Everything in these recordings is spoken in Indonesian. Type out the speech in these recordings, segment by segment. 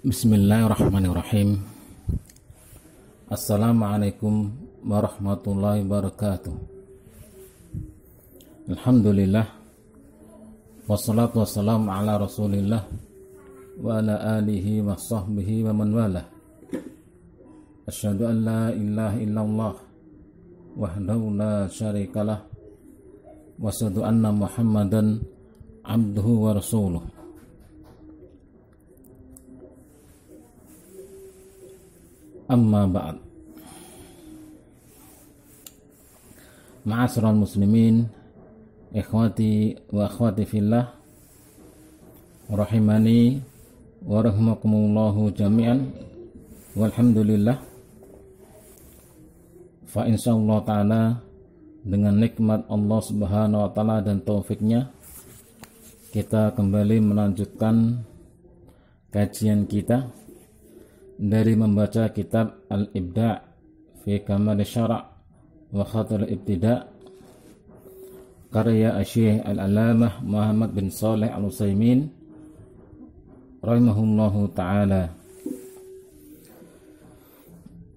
Bismillahirrahmanirrahim Assalamualaikum warahmatullahi wabarakatuh Alhamdulillah Wassalatu wassalamu ala rasulillah Wa ala alihi wa sahbihi wa man walah Asyadu an la ilaha illallah Wahdahu la syarikalah Wasadu anna muhammadan Abduhu wa rasuluh Amma ba'd Ma'asral muslimin Ikhwati wa akhwati fillah Rahimani Wa rahimakumullahu jami'an Walhamdulillah Fa insyaallah ta'ala Dengan nikmat Allah subhanahu wa ta'ala dan taufiknya Kita kembali melanjutkan Kajian kita dari membaca kitab Al-Ibda fi Kamal Syara' wa Khatar Ibtida' karya Syekh Al-Alamah Muhammad bin Saleh Al-Utsaimin rahimahullahu taala.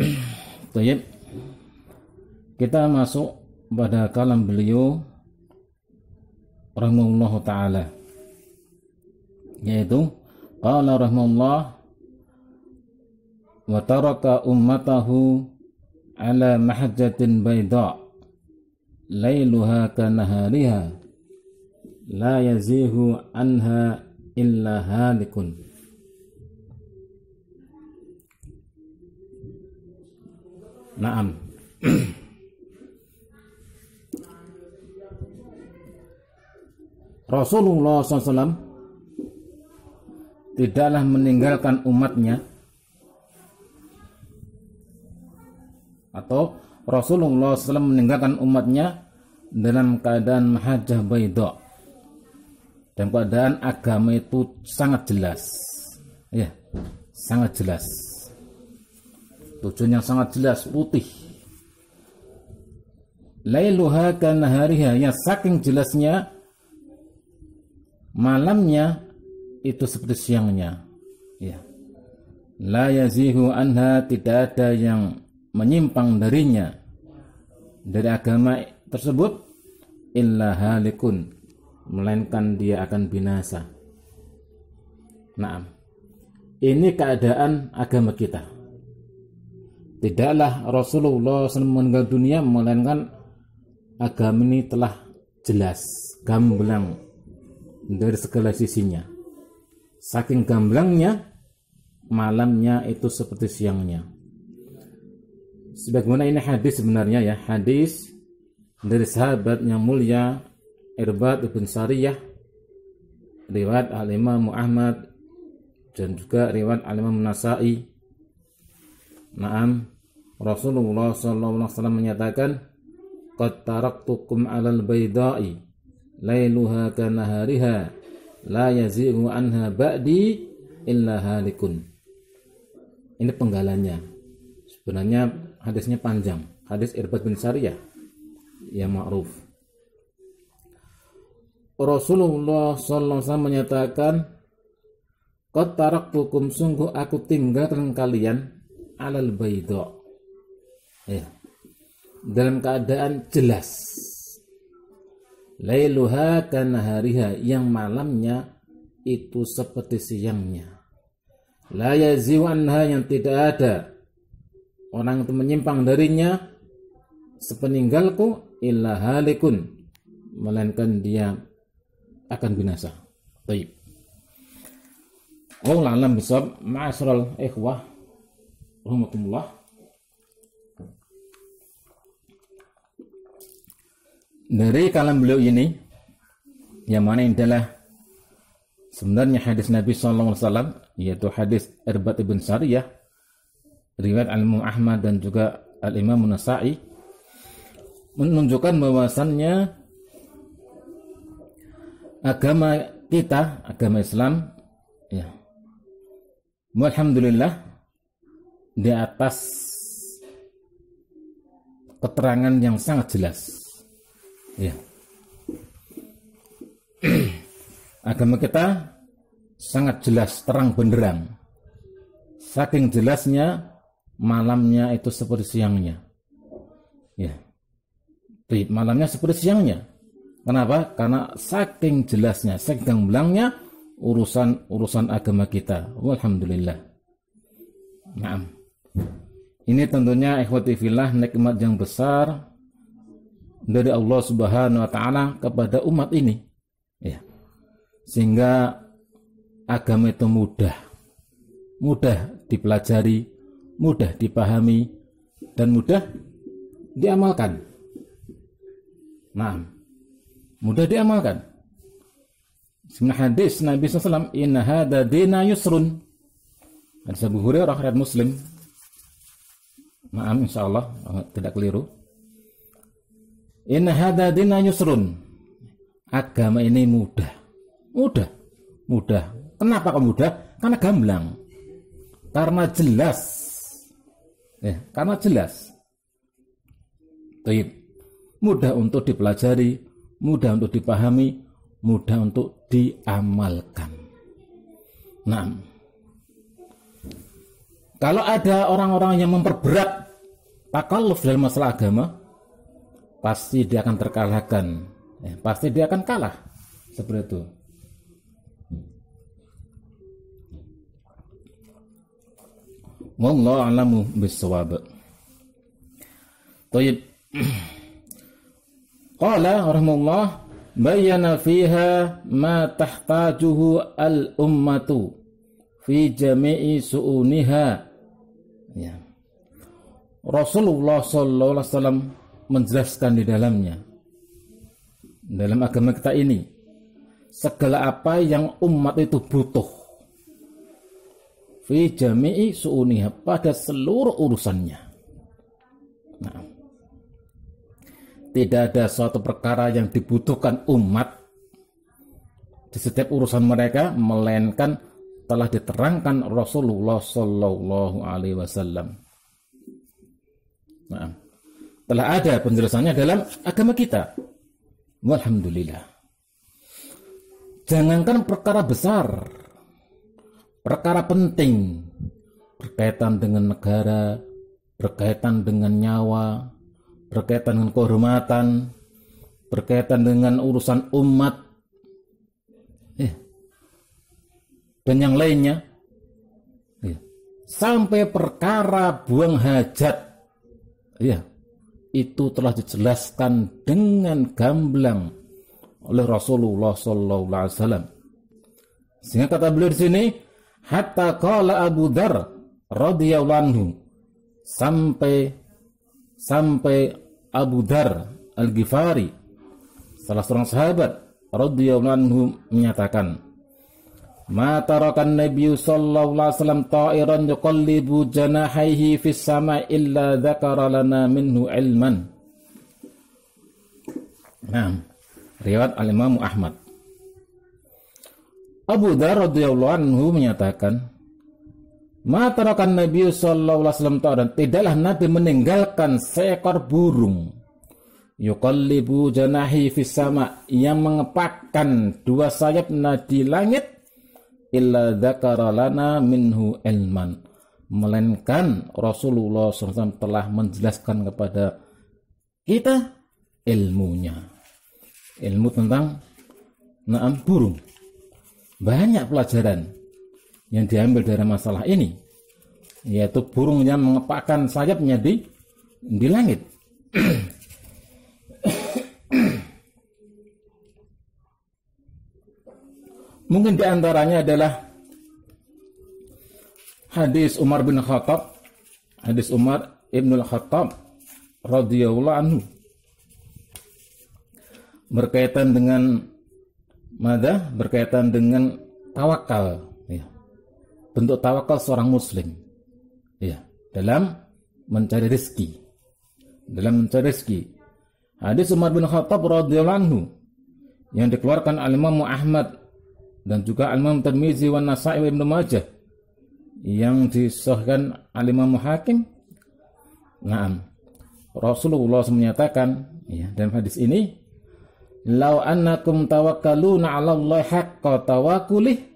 Tayyib. Kita masuk pada kalam beliau rahimahullahu taala yaitu qala rahimahullah wa taraka ummatahu ala mahajjatin bayda lailuha لا la yazihu anha illa halikun Rasulullah SAW tidaklah meninggalkan umatnya atau Rasulullah SAW meninggalkan umatnya dalam keadaan hajah baidho dan keadaan agama itu sangat jelas ya sangat jelas tujuan yang sangat jelas putih lailuha hariha yang saking jelasnya malamnya itu seperti siangnya ya la yazihu anha tidak ada yang menyimpang darinya dari agama tersebut illa halikun melainkan dia akan binasa. Nah, ini keadaan agama kita. Tidaklah Rasulullah SAW meninggal dunia melainkan agama ini telah jelas, gamblang dari segala sisinya. Saking gamblangnya, malamnya itu seperti siangnya sebagaimana ini hadis sebenarnya ya hadis dari sahabat yang mulia Irbad bin Sariyah riwayat alimah Muhammad dan juga riwayat alimah Munasai Nasai Naam Rasulullah saw alaihi wasallam menyatakan qad taraktukum 'alal baydai lailuha kanahariha la yazi'u anha ba'di illa halikun ini penggalannya sebenarnya hadisnya panjang hadis Irbad bin Syariah, yang ma'ruf Rasulullah SAW menyatakan "Kotarak hukum sungguh aku tinggalkan kalian alal baido. Ya. Dalam keadaan jelas. Lailuha hariha yang malamnya itu seperti siangnya. La yaziwanha yang tidak ada orang itu menyimpang darinya sepeninggalku illa halikun melainkan dia akan binasa. Baik. Allah alam bisab ma'asral ikhwah rahmatullah Dari kalam beliau ini yang mana adalah sebenarnya hadis Nabi SAW alaihi wasallam yaitu hadis Erbat ibn Sariyah riwayat Al-Imam Ahmad dan juga Al-Imam Munasai menunjukkan bahwasannya agama kita, agama Islam ya. Alhamdulillah di atas keterangan yang sangat jelas. Ya. agama kita sangat jelas terang benderang. Saking jelasnya malamnya itu seperti siangnya. Ya. Jadi, malamnya seperti siangnya. Kenapa? Karena saking jelasnya, saking belangnya urusan urusan agama kita. alhamdulillah. Naam. Ini tentunya ikhwati fillah nikmat yang besar dari Allah Subhanahu wa taala kepada umat ini. Ya. Sehingga agama itu mudah mudah dipelajari, mudah dipahami, dan mudah diamalkan. Nah, mudah diamalkan. Sebenarnya hadis Nabi SAW, Inna hada dina yusrun. Hadis Abu Hurairah, Rakyat Muslim. Maaf, insya Allah, tidak keliru. Inna hada dina yusrun. Agama ini mudah. Mudah. Mudah. Kenapa kok mudah? Karena gamblang. Karena jelas Ya, karena jelas. tuh Mudah untuk dipelajari, mudah untuk dipahami, mudah untuk diamalkan. Nah, kalau ada orang-orang yang memperberat takalluf dalam masalah agama, pasti dia akan terkalahkan. Ya, pasti dia akan kalah. Seperti itu. wallahu a'lamu bisawab طيب قال رحمه الله بين فيها ما تحتاجه الأمة في جميع شؤونها ya. Rasulullah Sallallahu Alaihi Wasallam menjelaskan di dalamnya dalam agama kita ini segala apa yang umat itu butuh fi jami'i su'uniha pada seluruh urusannya. Nah, tidak ada suatu perkara yang dibutuhkan umat di setiap urusan mereka melainkan telah diterangkan Rasulullah Shallallahu Alaihi Wasallam. Nah, telah ada penjelasannya dalam agama kita. Alhamdulillah. Jangankan perkara besar, perkara penting berkaitan dengan negara, berkaitan dengan nyawa, berkaitan dengan kehormatan, berkaitan dengan urusan umat, eh, dan yang lainnya. Eh, sampai perkara buang hajat, ya, eh, itu telah dijelaskan dengan gamblang oleh Rasulullah Sallallahu Alaihi Wasallam. Sehingga kata beliau di sini, hatta qala Abu Dar radhiyallahu anhu sampai sampai Abu Dar Al-Ghifari salah seorang sahabat radhiyallahu anhu menyatakan Ma tarakan Nabi sallallahu alaihi wasallam ta'iran yuqallibu janahaihi fis sama illa dzakara lana minhu ilman. Nah, riwayat Al-Imam Ahmad. Abu Dhar radhiyallahu anhu menyatakan, Matarakan Nabi Sallallahu Alaihi Wasallam dan tidaklah Nabi meninggalkan seekor burung yukallibu janahi fis sama yang mengepakkan dua sayap di langit illa dzakara lana minhu ilman melainkan Rasulullah SAW telah menjelaskan kepada kita ilmunya ilmu tentang naam burung banyak pelajaran yang diambil dari masalah ini yaitu burung yang mengepakkan sayapnya di di langit mungkin diantaranya adalah hadis Umar bin Khattab hadis Umar Ibnul Khattab radhiyallahu anhu berkaitan dengan Mada berkaitan dengan tawakal. Ya. Bentuk tawakal seorang muslim. Ya. Dalam mencari rezeki. Dalam mencari rezeki. Hadis Umar bin Khattab radhiyallahu anhu yang dikeluarkan Al-Imam Ahmad dan juga Al-Imam Tirmizi wa Nasa'i wa Ibnu Majah yang disahkan Al-Imam Hakim. Naam. Rasulullah menyatakan ya, dalam hadis ini Lau annakum tawakkaluna 'ala Allah haqqa tawakulih.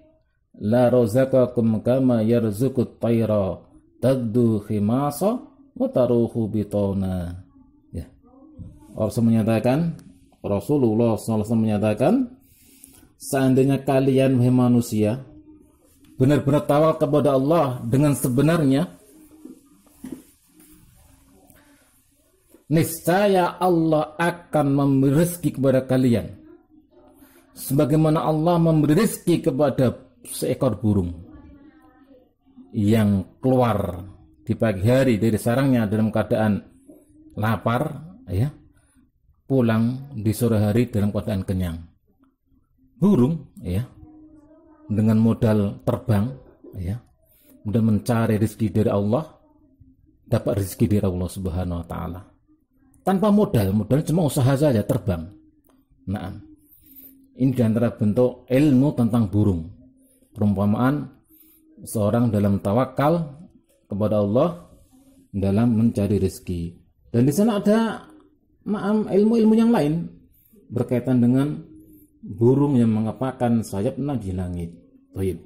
la rozakakum kama yarzukut tayra tagdu khimasa wa taruhu bitona. Ya. Rasul menyatakan Rasulullah SAW menyatakan seandainya kalian manusia benar-benar tawal kepada Allah dengan sebenarnya niscaya Allah akan memberi rezeki kepada kalian sebagaimana Allah memberi rezeki kepada seekor burung yang keluar di pagi hari dari sarangnya dalam keadaan lapar ya pulang di sore hari dalam keadaan kenyang burung ya dengan modal terbang ya kemudian mencari rezeki dari Allah dapat rezeki dari Allah Subhanahu wa taala tanpa modal, modal cuma usaha saja terbang. Nah, ini diantara bentuk ilmu tentang burung. Perumpamaan seorang dalam tawakal kepada Allah dalam mencari rezeki. Dan di sana ada maam ilmu-ilmu yang lain berkaitan dengan burung yang mengepakkan sayapnya di langit. Toyib.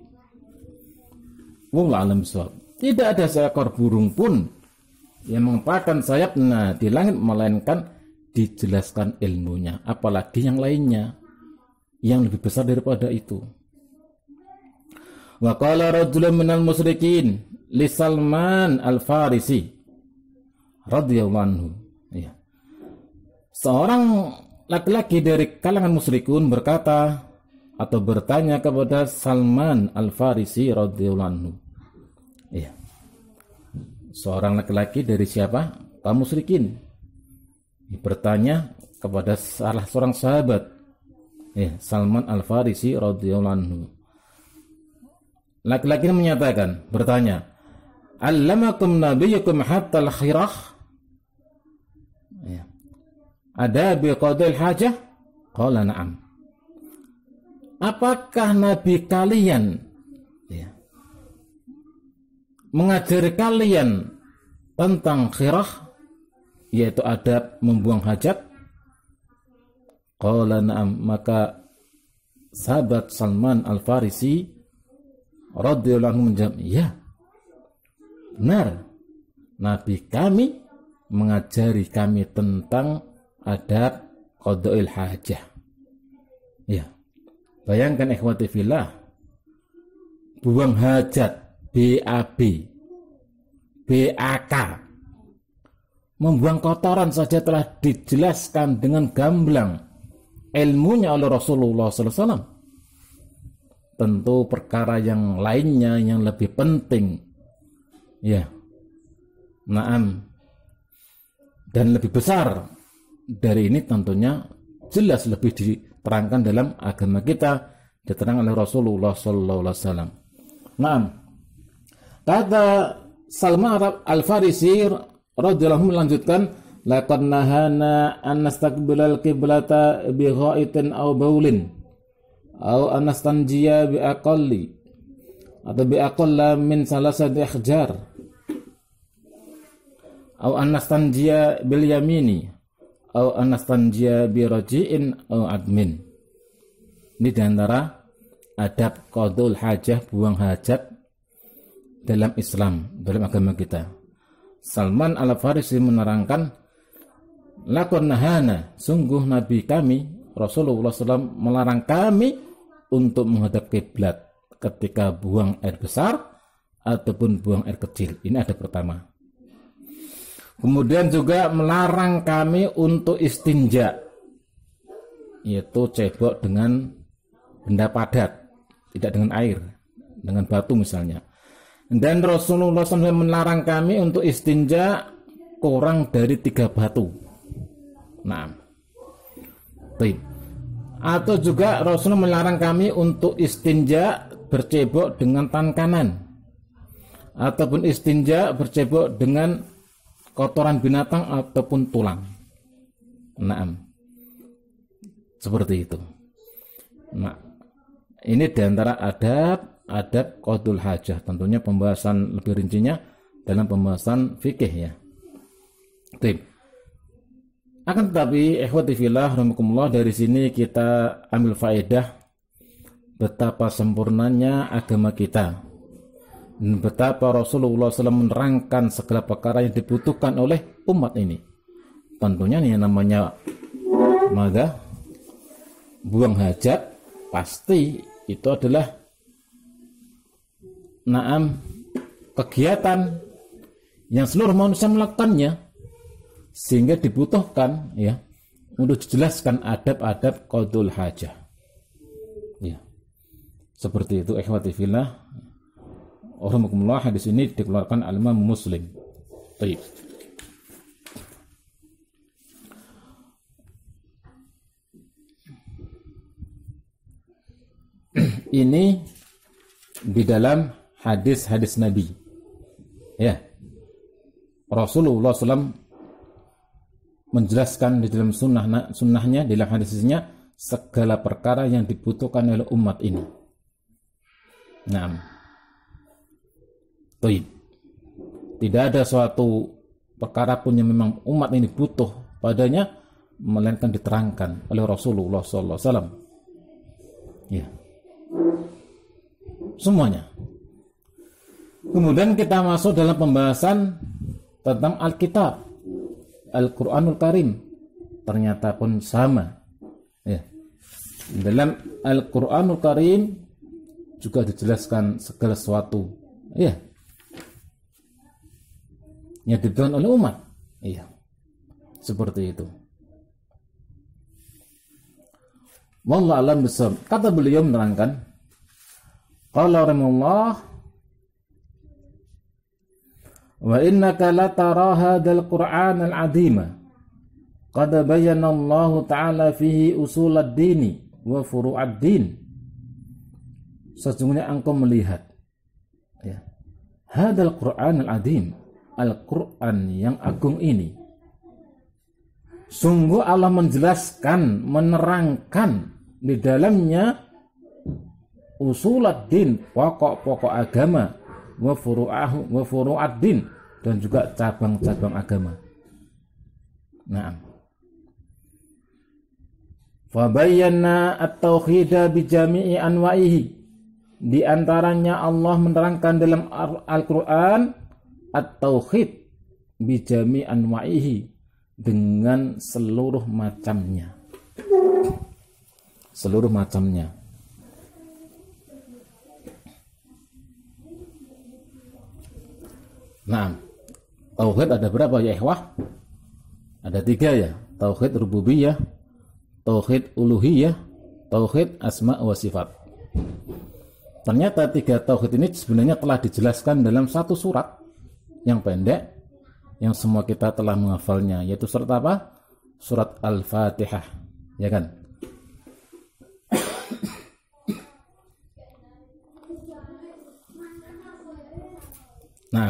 Wallah alam Tidak ada seekor burung pun yang sayap sayapnya nah, di langit melainkan dijelaskan ilmunya apalagi yang lainnya yang lebih besar daripada itu wa qala rajulun minal musyrikin li Salman al Farisi radhiyallahu anhu ya seorang laki-laki dari kalangan musyrikun berkata atau bertanya kepada Salman al Farisi radhiyallahu anhu ya seorang laki-laki dari siapa? Kamu musyrikin. Bertanya kepada salah seorang sahabat, eh, Salman Al-Farisi radhiyallahu anhu. Laki-laki menyatakan, bertanya, "Allamakum nabiyyukum hatta al-khirah?" Ya. Ada qadil hajah? Qala na'am. Apakah nabi kalian mengajari kalian tentang khirah yaitu adab membuang hajat qala na'am maka sahabat Salman Al-Farisi radhiyallahu anhu menjawab ya benar nabi kami mengajari kami tentang adab qada'il hajah ya bayangkan ikhwati fillah buang hajat BAB, BAK. Membuang kotoran saja telah dijelaskan dengan gamblang ilmunya oleh Rasulullah SAW. Tentu perkara yang lainnya yang lebih penting. Ya, naam. Dan lebih besar dari ini tentunya jelas lebih diterangkan dalam agama kita diterangkan oleh Rasulullah SAW. Naam. Kata Salman Al-Farisi radhiyallahu melanjutkan laqad nahana an nastaqbilal qiblata bi ghaitin aw baulin au an nastanjiya bi aqalli atau bi aqalla min salasati au aw an nastanjiya bil yamini aw an nastanjiya bi raji'in aw admin ini diantara adab qadul hajah buang hajat dalam Islam, dalam agama kita. Salman Al-Farisi menerangkan, Lakon nahana, sungguh Nabi kami, Rasulullah SAW melarang kami untuk menghadap kiblat ketika buang air besar ataupun buang air kecil. Ini ada pertama. Kemudian juga melarang kami untuk istinja, yaitu cebok dengan benda padat, tidak dengan air, dengan batu misalnya. Dan Rasulullah SAW melarang kami untuk istinja kurang dari tiga batu. Nah, tip. Atau juga Rasul melarang kami untuk istinja bercebok dengan tan kanan. Ataupun istinja bercebok dengan kotoran binatang ataupun tulang. Nah, seperti itu. Nah, ini diantara adab adab qadul hajah. Tentunya pembahasan lebih rincinya dalam pembahasan fikih ya. Tip. Akan tetapi ikhwati fillah rahimakumullah dari sini kita ambil faedah betapa sempurnanya agama kita. betapa Rasulullah SAW menerangkan segala perkara yang dibutuhkan oleh umat ini. Tentunya nih namanya mada buang hajat pasti itu adalah naam kegiatan yang seluruh manusia melakukannya sehingga dibutuhkan ya untuk dijelaskan adab-adab qadul hajah. Ya. Seperti itu ikhwati fillah. Rahimakumullah hadis ini dikeluarkan alma Muslim. Baik. ini di dalam hadis-hadis Nabi. Ya. Rasulullah SAW menjelaskan di dalam sunnah sunnahnya di dalam hadisnya segala perkara yang dibutuhkan oleh umat ini. Nah, Tidak ada suatu perkara pun yang memang umat ini butuh padanya melainkan diterangkan oleh Rasulullah SAW. Ya. Semuanya. Kemudian kita masuk dalam pembahasan tentang Alkitab, Al-Quranul Karim. Ternyata pun sama. Ya. Dalam Al-Quranul Karim juga dijelaskan segala sesuatu. Ya. Yang dibutuhkan oleh umat. Iya. Seperti itu. Wallah alam besar. Kata beliau menerangkan. Kalau Allah Wa innaka latara hadzal Qur'an al-'azima. Qad bayyana Allah Ta'ala fihi usul ad-dini wa furu'ad din. Sesungguhnya engkau melihat ya. Hadal Qur'an al adhim Al-Qur'an yang agung ini. Sungguh Allah menjelaskan, menerangkan di dalamnya Usulat din pokok-pokok agama wafuruahu furu'ahu din dan juga cabang-cabang agama. Nah. Fabayyana at-tauhida bijami'i anwa'ihi. Di antaranya Allah menerangkan dalam Al-Qur'an at-tauhid bijami anwa'ihi dengan seluruh macamnya. Seluruh macamnya. Nah, tauhid ada berapa ya ikhwah? Ada tiga ya. Tauhid rububiyah, tauhid uluhiyah, tauhid asma wa sifat. Ternyata tiga tauhid ini sebenarnya telah dijelaskan dalam satu surat yang pendek yang semua kita telah menghafalnya yaitu surat apa? Surat Al-Fatihah, ya kan? Nah,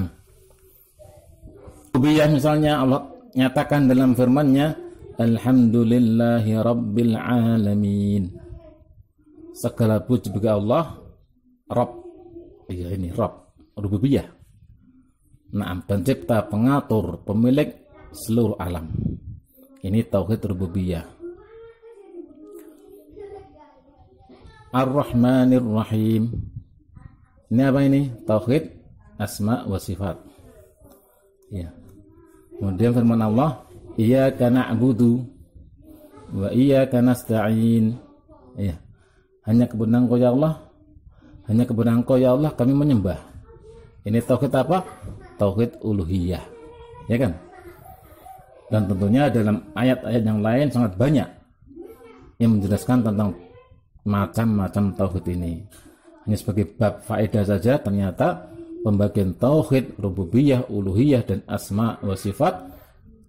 Rububiyah misalnya Allah nyatakan dalam firman-Nya Alhamdulillahi Rabbil Alamin. Segala puji bagi Allah Rabb. Iya ini Rabb, rububiyah. Nah, pencipta, pengatur, pemilik seluruh alam. Ini tauhid rububiyah. Ar-Rahmanir Rahim. Ini apa ini? Tauhid asma wa sifat. Ya. Kemudian firman Allah, karena na'budu wa karena nasta'in." Ya. Hanya kebenaran Kau ya Allah, hanya kebenaran Kau ya Allah kami menyembah. Ini tauhid apa? Tauhid uluhiyah. Ya kan? Dan tentunya dalam ayat-ayat yang lain sangat banyak yang menjelaskan tentang macam-macam tauhid ini. Hanya sebagai bab faedah saja ternyata pembagian tauhid, rububiyah, uluhiyah dan asma wa sifat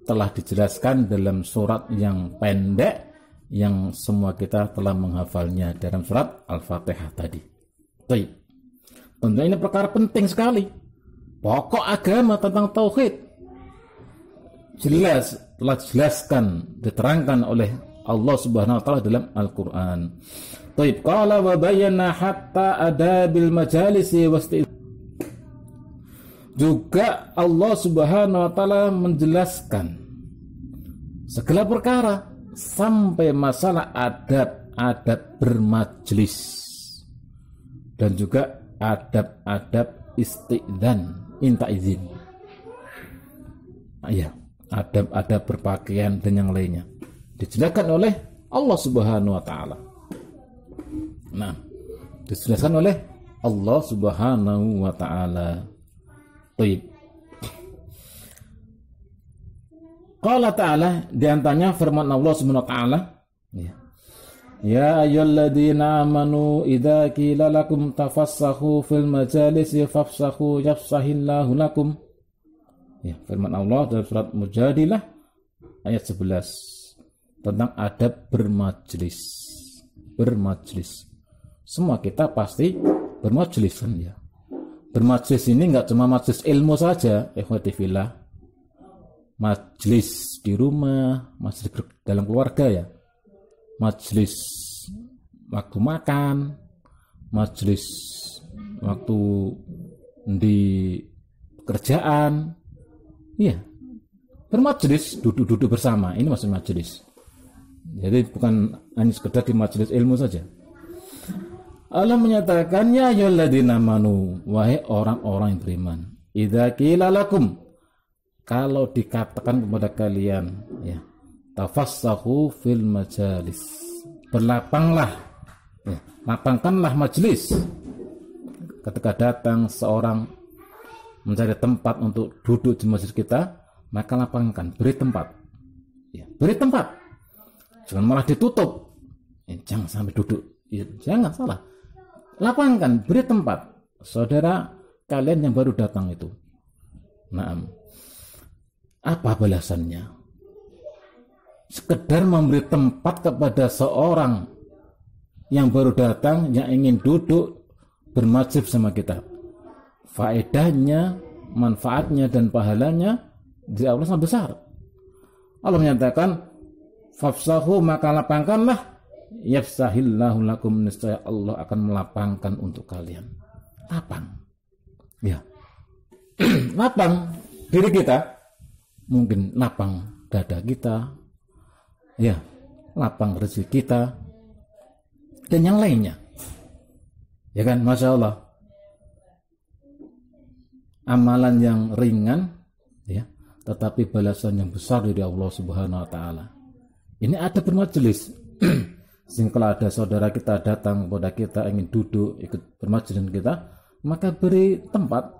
telah dijelaskan dalam surat yang pendek yang semua kita telah menghafalnya dalam surat Al-Fatihah tadi. Baik. Tentunya ini perkara penting sekali. Pokok agama tentang tauhid jelas telah dijelaskan diterangkan oleh Allah Subhanahu wa taala dalam Al-Qur'an. Taib qala wa bayyana hatta adabil majalisi wasti juga Allah Subhanahu wa taala menjelaskan segala perkara sampai masalah adab-adab bermajelis dan juga adab-adab istiqdan minta izin ayah ya adab-adab berpakaian dan yang lainnya dijelaskan oleh Allah Subhanahu wa taala nah dijelaskan oleh Allah Subhanahu wa taala Taib. Qala ta'ala diantaranya firman Allah Subhanahu wa taala ya. Ya ayyuhalladzina amanu idza qila lakum tafassahu fil majalisi fafsahu yafsahillahu lakum. Ya, firman Allah dalam surat Mujadilah ayat 11 tentang adab bermajelis. Bermajelis. Semua kita pasti bermajelis kan ya bermajlis ini nggak cuma majlis ilmu saja, ikhwatifillah. Majlis di rumah, majlis dalam keluarga ya. Majlis waktu makan, majlis waktu di pekerjaan Iya. Bermajlis, duduk-duduk bersama. Ini masih majlis. Jadi bukan hanya sekedar di majlis ilmu saja. Allah menyatakan menyatakannya ayyuhalladzina manu wahai orang-orang yang beriman idza qilalakum kalau dikatakan kepada kalian ya tafassahu fil majalis berlapanglah ya, lapangkanlah majelis ketika datang seorang mencari tempat untuk duduk di masjid kita maka lapangkan beri tempat ya, beri tempat jangan malah ditutup ya, jangan sampai duduk ya, jangan salah lapangkan, beri tempat saudara kalian yang baru datang itu. Nah, apa balasannya? Sekedar memberi tempat kepada seorang yang baru datang yang ingin duduk bermajib sama kita. Faedahnya, manfaatnya dan pahalanya di Allah sangat besar. Allah menyatakan, "Fafsahu maka lapangkanlah yafsahillahu lakum niscaya Allah akan melapangkan untuk kalian. Lapang. Ya. lapang diri kita. Mungkin lapang dada kita. Ya, lapang rezeki kita dan yang lainnya. Ya kan, masya Allah. Amalan yang ringan, ya, tetapi balasan yang besar dari Allah Subhanahu Wa Taala. Ini ada bermajelis Sehingga ada saudara kita datang kepada kita ingin duduk ikut bermajlis kita, maka beri tempat,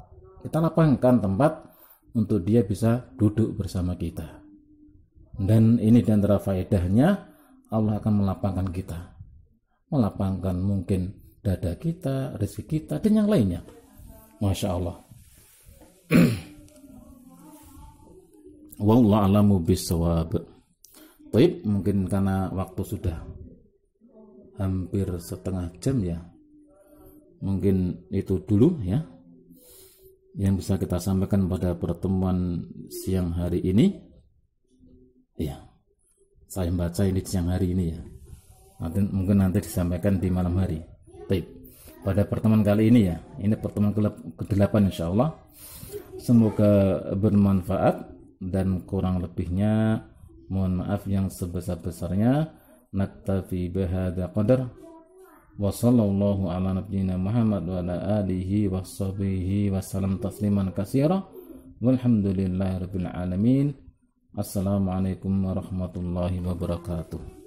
kita lapangkan tempat untuk dia bisa duduk bersama kita. Dan ini dan faedahnya Allah akan melapangkan kita. Melapangkan mungkin dada kita, rezeki kita, dan yang lainnya. Masya Allah. Wallah alamu bisawab. Baik, mungkin karena waktu sudah hampir setengah jam ya mungkin itu dulu ya yang bisa kita sampaikan pada pertemuan siang hari ini ya saya baca ini siang hari ini ya nanti mungkin nanti disampaikan di malam hari baik pada pertemuan kali ini ya ini pertemuan ke-8 insya Allah semoga bermanfaat dan kurang lebihnya mohon maaf yang sebesar-besarnya نكتفي بهذا قدر وصلى الله على نبينا محمد وعلى آله وصحبه وسلم تسليما كثيرا والحمد لله رب العالمين السلام عليكم ورحمة الله وبركاته